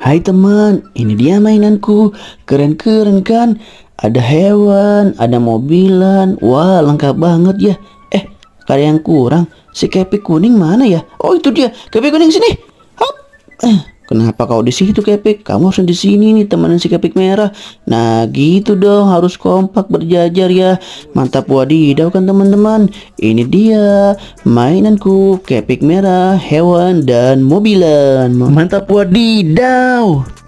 Hai teman, ini dia mainanku. Keren-keren kan? Ada hewan, ada mobilan. Wah, lengkap banget ya. Eh, kalian kurang. Si kepi kuning mana ya? Oh, itu dia. Kepi kuning sini. Kenapa kau di situ Kepik? Kamu harus di sini nih temenin si Kepik merah. Nah gitu dong harus kompak berjajar ya. Mantap wadidaw kan teman-teman. Ini dia mainanku Kepik merah, hewan dan mobilan. Mantap wadidaw.